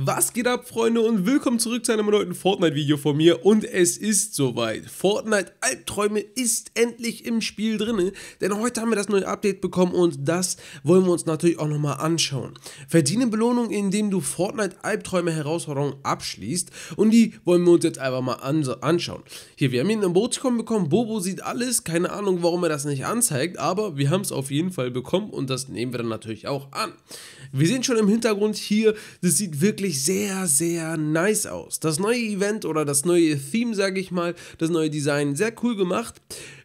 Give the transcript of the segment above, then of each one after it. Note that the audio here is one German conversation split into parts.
Was geht ab, Freunde, und willkommen zurück zu einem neuen Fortnite-Video von mir. Und es ist soweit. Fortnite Albträume ist endlich im Spiel drin, denn heute haben wir das neue Update bekommen und das wollen wir uns natürlich auch nochmal anschauen. Verdiene Belohnung, indem du Fortnite Albträume Herausforderungen abschließt und die wollen wir uns jetzt einfach mal anschauen. Hier, wir haben hier ein Emoticon bekommen, Bobo sieht alles, keine Ahnung, warum er das nicht anzeigt, aber wir haben es auf jeden Fall bekommen und das nehmen wir dann natürlich auch an. Wir sehen schon im Hintergrund hier, das sieht wirklich wirklich sehr, sehr nice aus. Das neue Event oder das neue Theme, sage ich mal, das neue Design, sehr cool gemacht.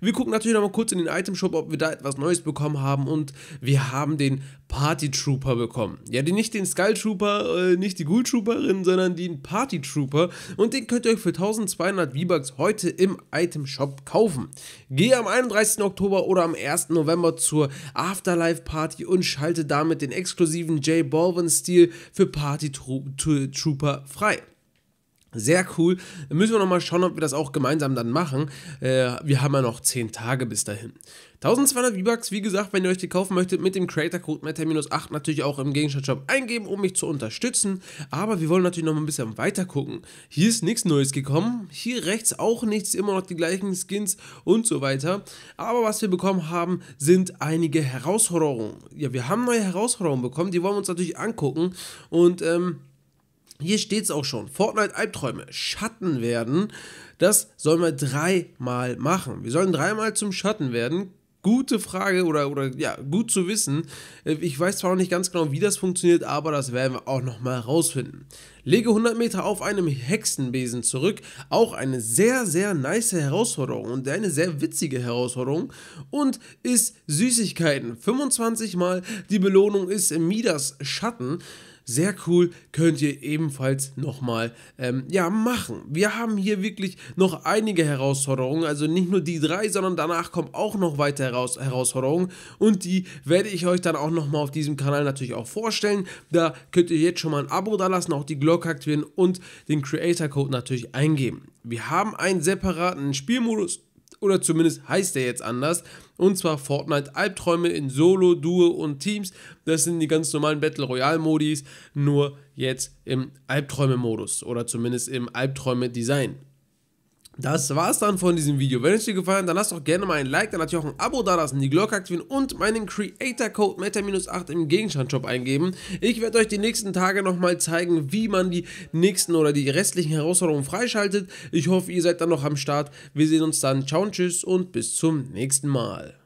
Wir gucken natürlich nochmal kurz in den Item Shop, ob wir da etwas Neues bekommen haben und wir haben den Party Trooper bekommen. Ja, die, nicht den Skull Trooper, äh, nicht die Ghoul Trooperin, sondern den Party Trooper. Und den könnt ihr euch für 1200 V-Bucks heute im Item Shop kaufen. Gehe am 31. Oktober oder am 1. November zur Afterlife Party und schalte damit den exklusiven J Balvin-Stil für Party Trooper frei. Sehr cool. Dann müssen wir nochmal schauen, ob wir das auch gemeinsam dann machen. Äh, wir haben ja noch 10 Tage bis dahin. 1200 V-Bucks, wie gesagt, wenn ihr euch die kaufen möchtet, mit dem Creator-Code Meta-8 natürlich auch im Gegenstandshop eingeben, um mich zu unterstützen. Aber wir wollen natürlich noch mal ein bisschen weiter gucken. Hier ist nichts Neues gekommen, hier rechts auch nichts, immer noch die gleichen Skins und so weiter. Aber was wir bekommen haben, sind einige Herausforderungen. Ja, wir haben neue Herausforderungen bekommen, die wollen wir uns natürlich angucken und, ähm, hier steht es auch schon. Fortnite-Albträume Schatten werden. Das sollen wir dreimal machen. Wir sollen dreimal zum Schatten werden. Gute Frage oder, oder ja, gut zu wissen. Ich weiß zwar noch nicht ganz genau, wie das funktioniert, aber das werden wir auch nochmal rausfinden. Lege 100 Meter auf einem Hexenbesen zurück. Auch eine sehr, sehr nice Herausforderung und eine sehr witzige Herausforderung. Und ist Süßigkeiten. 25 Mal die Belohnung ist Midas Schatten sehr cool, könnt ihr ebenfalls nochmal ähm, ja, machen. Wir haben hier wirklich noch einige Herausforderungen, also nicht nur die drei, sondern danach kommen auch noch weitere Heraus Herausforderungen und die werde ich euch dann auch nochmal auf diesem Kanal natürlich auch vorstellen. Da könnt ihr jetzt schon mal ein Abo dalassen, auch die Glocke aktivieren und den Creator Code natürlich eingeben. Wir haben einen separaten Spielmodus oder zumindest heißt er jetzt anders. Und zwar Fortnite Albträume in Solo, Duo und Teams. Das sind die ganz normalen Battle Royale Modis, nur jetzt im Albträume Modus oder zumindest im Albträume Design. Das war's dann von diesem Video. Wenn es dir gefallen hat, dann lass doch gerne mal ein Like, dann natürlich auch ein Abo da lassen, die Glocke aktivieren und meinen Creator-Code META-8 im Gegenstandshop eingeben. Ich werde euch die nächsten Tage nochmal zeigen, wie man die nächsten oder die restlichen Herausforderungen freischaltet. Ich hoffe, ihr seid dann noch am Start. Wir sehen uns dann. Ciao, und tschüss und bis zum nächsten Mal.